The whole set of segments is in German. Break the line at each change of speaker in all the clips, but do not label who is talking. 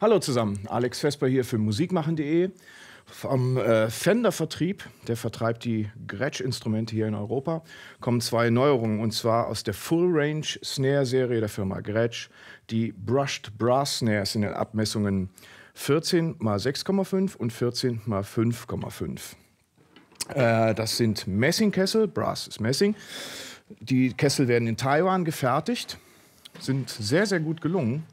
Hallo zusammen, Alex Vesper hier für musikmachen.de vom äh, Fender-Vertrieb, der vertreibt die Gretsch-Instrumente hier in Europa, kommen zwei Neuerungen und zwar aus der Full-Range-Snare-Serie der Firma Gretsch, die Brushed Brass Snares in den Abmessungen 14 x 6,5 und 14 x 5,5. Äh, das sind Messingkessel, Brass ist Messing. Die Kessel werden in Taiwan gefertigt, sind sehr, sehr gut gelungen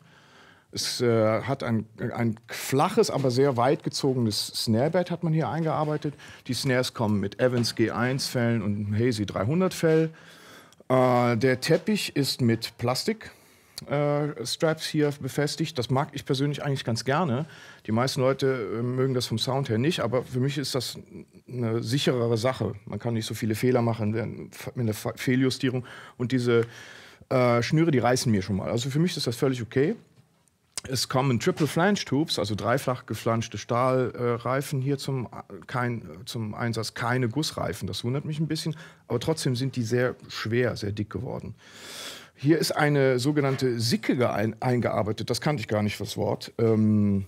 es äh, hat ein, ein flaches, aber sehr weit gezogenes Snarebed hat man hier eingearbeitet. Die Snares kommen mit Evans G1-Fällen und Hazy 300-Fell. Äh, der Teppich ist mit Plastik äh, Straps hier befestigt. Das mag ich persönlich eigentlich ganz gerne. Die meisten Leute äh, mögen das vom Sound her nicht, aber für mich ist das eine sicherere Sache. Man kann nicht so viele Fehler machen mit der Fehljustierung. Und diese äh, Schnüre, die reißen mir schon mal. Also für mich ist das völlig okay. Es kommen Triple Flange Tubes, also dreifach geflanschte Stahlreifen hier zum, kein, zum Einsatz, keine Gussreifen. Das wundert mich ein bisschen, aber trotzdem sind die sehr schwer, sehr dick geworden. Hier ist eine sogenannte Sicke ein, eingearbeitet, das kannte ich gar nicht das Wort. Ähm,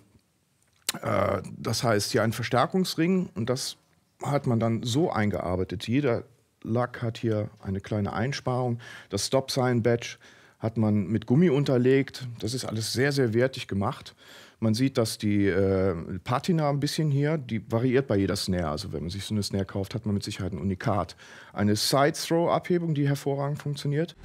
äh, das heißt hier ein Verstärkungsring und das hat man dann so eingearbeitet. Jeder Lack hat hier eine kleine Einsparung. Das Stop Sign Badge hat man mit Gummi unterlegt. Das ist alles sehr, sehr wertig gemacht. Man sieht, dass die äh, Patina ein bisschen hier, die variiert bei jeder Snare. Also wenn man sich so eine Snare kauft, hat man mit Sicherheit ein Unikat. Eine Side-Throw-Abhebung, die hervorragend funktioniert.